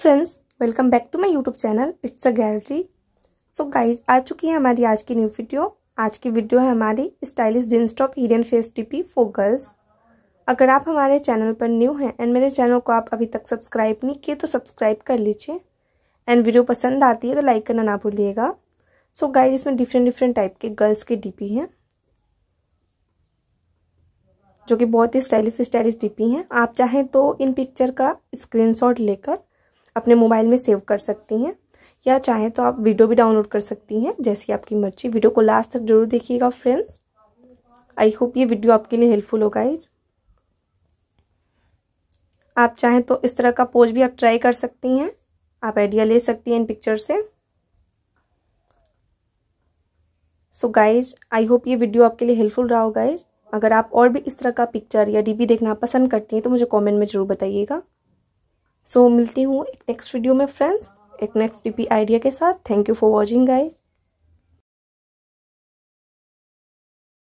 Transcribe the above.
friends welcome back to my YouTube channel it's a gallery so guys आ चुकी है हमारी आज की न्यू वीडियो आज की वीडियो है हमारी stylish jeans top hidden face DP for girls अगर आप हमारे चैनल पर न्यू हैं एंड मेरे चैनल को आप अभी तक सब्सक्राइब नहीं किए तो सब्सक्राइब कर लीजिए एंड वीडियो पसंद आती है तो लाइक करना ना भूलिएगा सो गाइज इसमें डिफरेंट डिफरेंट टाइप के गर्ल्स के डीपी हैं जो कि बहुत ही स्टाइलिश स्टाइलिश डीपी हैं आप चाहें तो इन पिक्चर का स्क्रीनशॉट लेकर अपने मोबाइल में सेव कर सकती हैं या चाहें तो आप वीडियो भी डाउनलोड कर सकती हैं जैसी आपकी मर्जी वीडियो को लास्ट तक जरूर देखिएगा फ्रेंड्स आई होप ये वीडियो आपके लिए हेल्पफुल होगा इज आप चाहें तो इस तरह का पोज भी आप ट्राई कर सकती हैं आप आइडिया ले सकती हैं इन पिक्चर से सो गाइज आई होप ये वीडियो आपके लिए हेल्पफुल रहा हो गाइज अगर आप और भी इस तरह का पिक्चर या डीपी देखना पसंद करती हैं तो मुझे कमेंट में ज़रूर बताइएगा सो so, मिलती हूँ एक नेक्स्ट वीडियो में फ्रेंड्स एक नेक्स्ट डीपी आइडिया के साथ thank you for watching guys